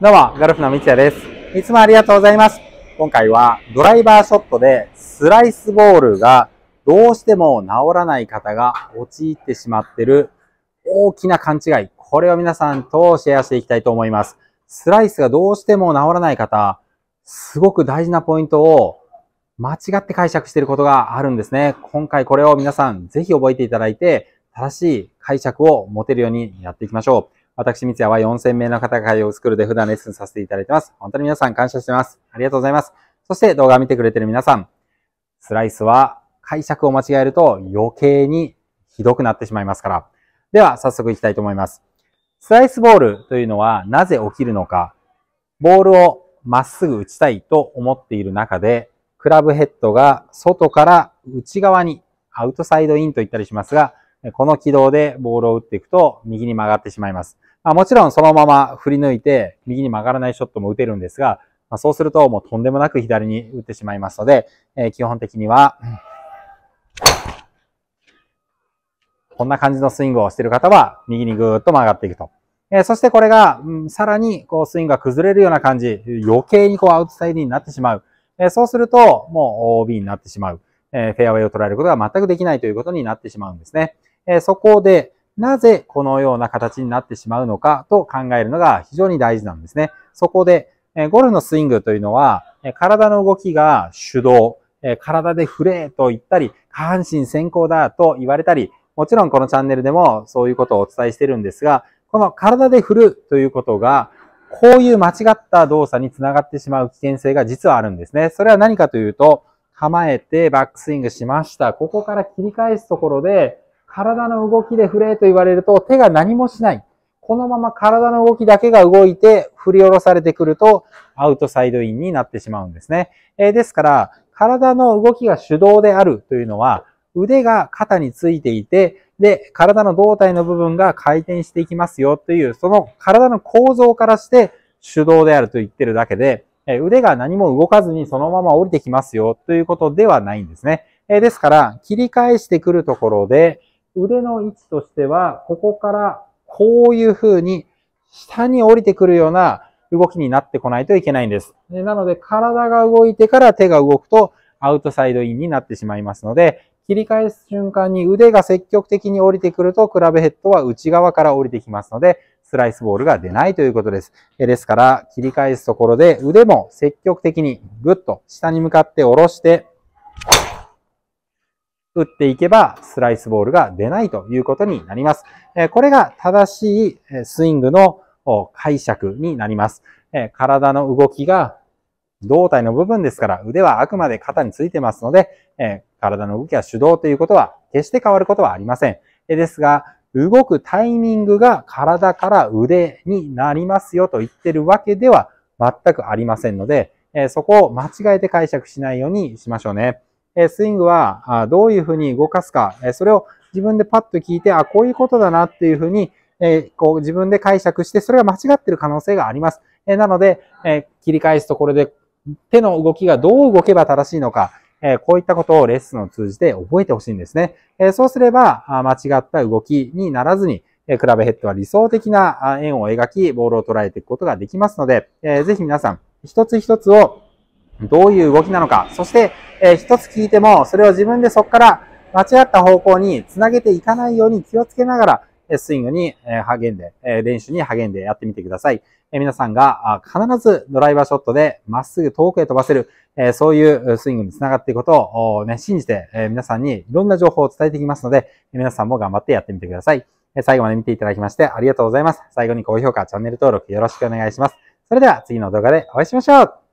どうも、ガルフのみつやです。いつもありがとうございます。今回はドライバーショットでスライスボールがどうしても治らない方が陥ってしまってる大きな勘違い。これを皆さんとシェアしていきたいと思います。スライスがどうしても治らない方、すごく大事なポイントを間違って解釈していることがあるんですね。今回これを皆さんぜひ覚えていただいて、正しい解釈を持てるようにやっていきましょう。私、三谷は4000名の方が会を作るで普段レッスンさせていただいてます。本当に皆さん感謝してます。ありがとうございます。そして動画を見てくれてる皆さん、スライスは解釈を間違えると余計にひどくなってしまいますから。では、早速いきたいと思います。スライスボールというのはなぜ起きるのか、ボールをまっすぐ打ちたいと思っている中で、クラブヘッドが外から内側に、アウトサイドインと言ったりしますが、この軌道でボールを打っていくと右に曲がってしまいます。まあ、もちろんそのまま振り抜いて、右に曲がらないショットも打てるんですが、まあ、そうするともうとんでもなく左に打ってしまいますので、えー、基本的には、こんな感じのスイングをしている方は、右にぐーっと曲がっていくと。えー、そしてこれが、うん、さらに、こう、スイングが崩れるような感じ、余計にこう、アウトサイドになってしまう。えー、そうすると、もう OB になってしまう。えー、フェアウェイを捉えることが全くできないということになってしまうんですね。えそこで、なぜこのような形になってしまうのかと考えるのが非常に大事なんですね。そこで、ゴルフのスイングというのは、体の動きが手動、体で振れと言ったり、下半身先行だと言われたり、もちろんこのチャンネルでもそういうことをお伝えしてるんですが、この体で振るということが、こういう間違った動作につながってしまう危険性が実はあるんですね。それは何かというと、構えてバックスイングしました。ここから切り返すところで、体の動きで振れと言われると手が何もしない。このまま体の動きだけが動いて振り下ろされてくるとアウトサイドインになってしまうんですね。えー、ですから、体の動きが手動であるというのは腕が肩についていて、で、体の胴体の部分が回転していきますよという、その体の構造からして手動であると言ってるだけで、腕が何も動かずにそのまま降りてきますよということではないんですね。ですから、切り返してくるところで、腕の位置としては、ここからこういう風に下に降りてくるような動きになってこないといけないんです。でなので、体が動いてから手が動くとアウトサイドインになってしまいますので、切り返す瞬間に腕が積極的に降りてくると、クラブヘッドは内側から降りてきますので、スライスボールが出ないということです。ですから、切り返すところで腕も積極的にぐっと下に向かって下ろして、打っていけばスライスボールが出ないということになります。これが正しいスイングの解釈になります。体の動きが胴体の部分ですから腕はあくまで肩についてますので、体の動きは手動ということは決して変わることはありません。ですが、動くタイミングが体から腕になりますよと言ってるわけでは全くありませんので、そこを間違えて解釈しないようにしましょうね。えスイングはどういうふうに動かすか、えそれを自分でパッと聞いて、あ、こういうことだなっていうふうに、えこう自分で解釈して、それが間違ってる可能性があります。えなので、え切り返すところで手の動きがどう動けば正しいのか、えこういったことをレッスンを通じて覚えてほしいんですね。えそうすれば、間違った動きにならずに、えクラブヘッドは理想的な円を描き、ボールを捉えていくことができますので、えー、ぜひ皆さん、一つ一つをどういう動きなのか、そして、えー、一つ聞いても、それを自分でそこから間違った方向につなげていかないように気をつけながら、スイングに励んで、練習に励んでやってみてください。皆さんが必ずドライバーショットでまっすぐ遠くへ飛ばせる、そういうスイングにつながっていくことをね、信じて皆さんにいろんな情報を伝えていきますので、皆さんも頑張ってやってみてください。最後まで見ていただきましてありがとうございます。最後に高評価、チャンネル登録よろしくお願いします。それでは次の動画でお会いしましょう